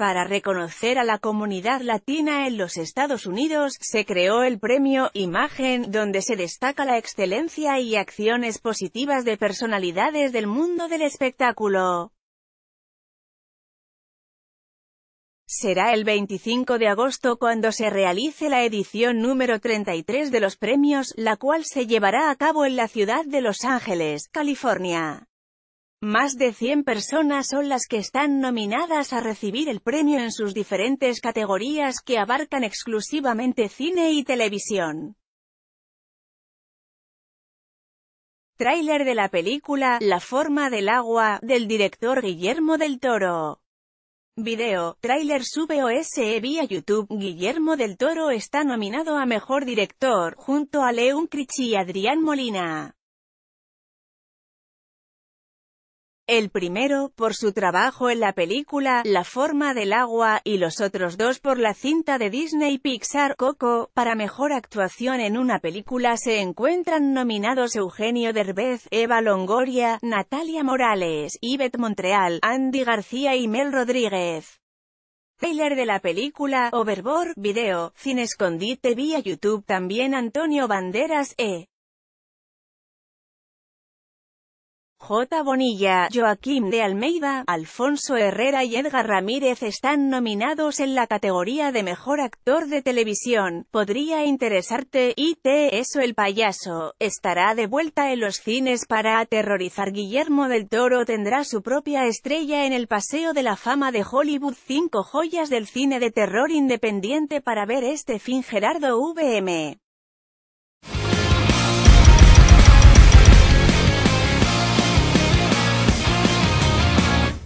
Para reconocer a la comunidad latina en los Estados Unidos, se creó el premio Imagen, donde se destaca la excelencia y acciones positivas de personalidades del mundo del espectáculo. Será el 25 de agosto cuando se realice la edición número 33 de los premios, la cual se llevará a cabo en la ciudad de Los Ángeles, California. Más de 100 personas son las que están nominadas a recibir el premio en sus diferentes categorías que abarcan exclusivamente cine y televisión. Tráiler de la película La forma del agua, del director Guillermo del Toro. Video, tráiler sube OSE vía YouTube, Guillermo del Toro está nominado a Mejor Director, junto a León Cricci y Adrián Molina. El primero, por su trabajo en la película La forma del agua, y los otros dos por la cinta de Disney Pixar Coco. Para mejor actuación en una película se encuentran nominados Eugenio Derbez, Eva Longoria, Natalia Morales, Yvette Montreal, Andy García y Mel Rodríguez. Trailer de la película, Overboard, video, Cine Escondite vía YouTube también Antonio Banderas, E. J. Bonilla, Joaquín de Almeida, Alfonso Herrera y Edgar Ramírez están nominados en la categoría de Mejor Actor de Televisión. Podría interesarte, y te eso el payaso, estará de vuelta en los cines para aterrorizar. Guillermo del Toro tendrá su propia estrella en el Paseo de la Fama de Hollywood. Cinco joyas del cine de terror independiente para ver este fin Gerardo VM.